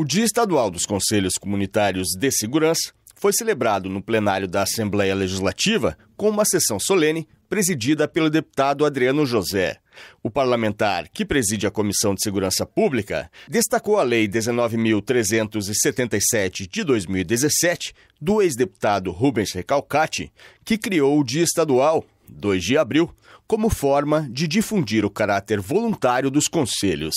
O Dia Estadual dos Conselhos Comunitários de Segurança foi celebrado no plenário da Assembleia Legislativa com uma sessão solene presidida pelo deputado Adriano José. O parlamentar, que preside a Comissão de Segurança Pública, destacou a Lei 19.377 de 2017 do ex-deputado Rubens Recalcati, que criou o Dia Estadual, 2 de abril, como forma de difundir o caráter voluntário dos conselhos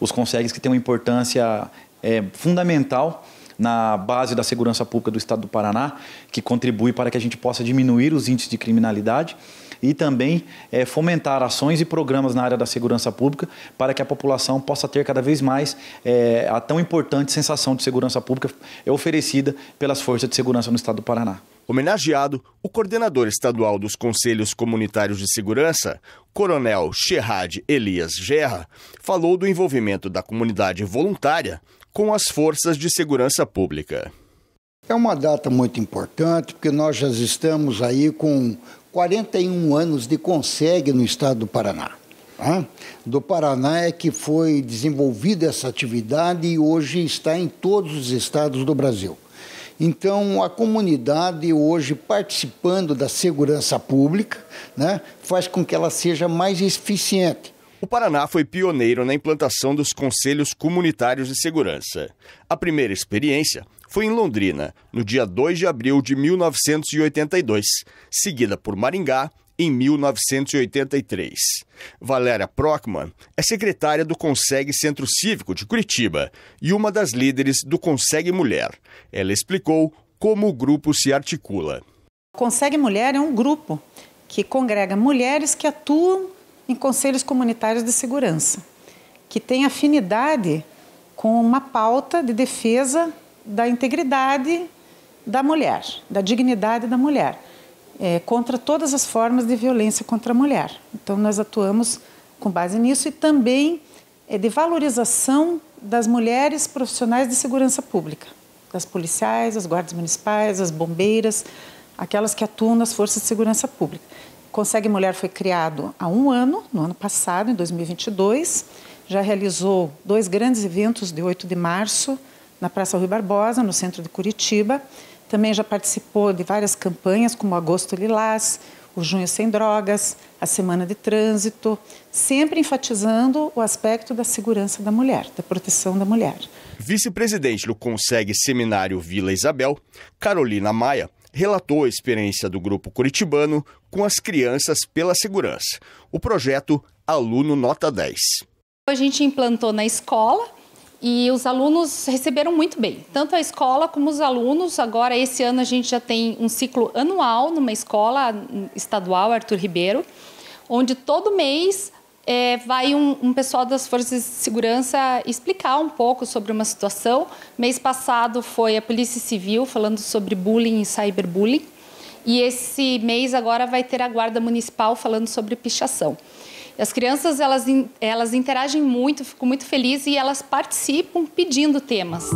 os conselhos que têm uma importância é, fundamental na base da segurança pública do Estado do Paraná, que contribui para que a gente possa diminuir os índices de criminalidade e também é, fomentar ações e programas na área da segurança pública para que a população possa ter cada vez mais é, a tão importante sensação de segurança pública oferecida pelas forças de segurança no Estado do Paraná. Homenageado, o coordenador estadual dos Conselhos Comunitários de Segurança, Coronel Sherrad Elias Gerra, falou do envolvimento da comunidade voluntária com as forças de segurança pública. É uma data muito importante, porque nós já estamos aí com 41 anos de CONSEG no estado do Paraná. Né? Do Paraná é que foi desenvolvida essa atividade e hoje está em todos os estados do Brasil. Então, a comunidade hoje participando da segurança pública né, faz com que ela seja mais eficiente. O Paraná foi pioneiro na implantação dos Conselhos Comunitários de Segurança. A primeira experiência foi em Londrina, no dia 2 de abril de 1982, seguida por Maringá em 1983. Valéria Prockman é secretária do Consegue Centro Cívico de Curitiba e uma das líderes do Consegue Mulher. Ela explicou como o grupo se articula. O Consegue Mulher é um grupo que congrega mulheres que atuam em conselhos comunitários de segurança, que tem afinidade com uma pauta de defesa da integridade da mulher, da dignidade da mulher, é, contra todas as formas de violência contra a mulher. Então, nós atuamos com base nisso e também é, de valorização das mulheres profissionais de segurança pública, das policiais, as guardas municipais, as bombeiras, aquelas que atuam nas forças de segurança pública. Consegue Mulher foi criado há um ano, no ano passado, em 2022. Já realizou dois grandes eventos de 8 de março, na Praça Rui Barbosa, no centro de Curitiba. Também já participou de várias campanhas, como Agosto Lilás, o Junho Sem Drogas, a Semana de Trânsito, sempre enfatizando o aspecto da segurança da mulher, da proteção da mulher. Vice-presidente do Consegue Seminário Vila Isabel, Carolina Maia, relatou a experiência do grupo curitibano com as crianças pela segurança. O projeto Aluno Nota 10. A gente implantou na escola e os alunos receberam muito bem, tanto a escola como os alunos. Agora, esse ano, a gente já tem um ciclo anual numa escola hum, estadual, Arthur Ribeiro, onde todo mês é, vai um, um, pessoal das forças de segurança explicar um pouco sobre uma situação. Mês passado foi a Polícia Civil falando sobre bullying e cyberbullying. E esse mês agora vai ter a Guarda Municipal falando sobre pichação. As crianças elas, elas interagem muito, fico muito feliz e elas participam pedindo temas.